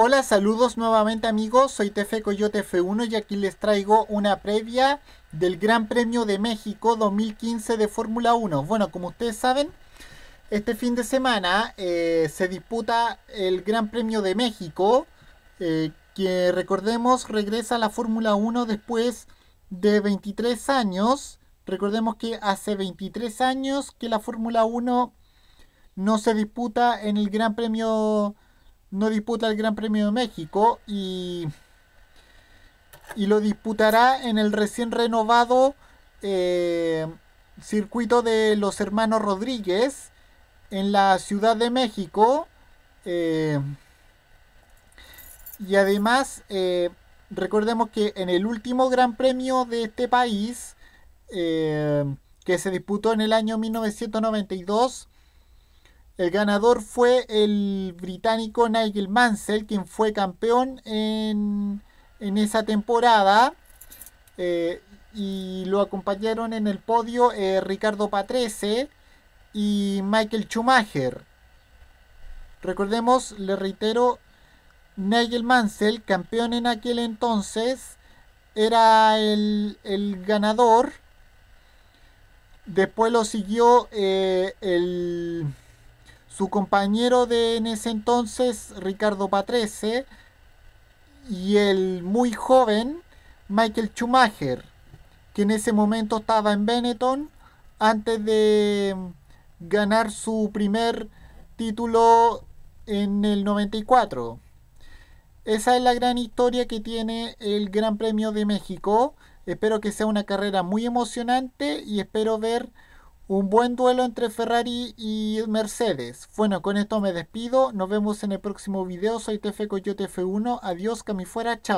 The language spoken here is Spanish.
Hola, saludos nuevamente amigos, soy Tefe Coyote F1 y aquí les traigo una previa del Gran Premio de México 2015 de Fórmula 1. Bueno, como ustedes saben, este fin de semana eh, se disputa el Gran Premio de México, eh, que recordemos regresa a la Fórmula 1 después de 23 años. Recordemos que hace 23 años que la Fórmula 1 no se disputa en el Gran Premio no disputa el Gran Premio de México y, y lo disputará en el recién renovado eh, circuito de los hermanos Rodríguez en la Ciudad de México. Eh, y además, eh, recordemos que en el último Gran Premio de este país, que se disputó en el año 1992, el ganador fue el británico Nigel Mansell, quien fue campeón en, en esa temporada. Eh, y lo acompañaron en el podio eh, Ricardo Patrese y Michael Schumacher. Recordemos, le reitero, Nigel Mansell, campeón en aquel entonces, era el, ganador. Después lo siguió eh, el su compañero de en ese entonces, Ricardo Patrese, y el muy joven Michael Schumacher, que en ese momento estaba en Benetton antes de ganar su primer título en el 94. Esa es la gran historia que tiene el Gran Premio de México. Espero que sea una carrera muy emocionante y espero ver un buen duelo entre Ferrari y Mercedes. Bueno, con esto me despido. Nos vemos en el próximo video. Soy TF Coyote F1. Adiós, cami fuera. Chao.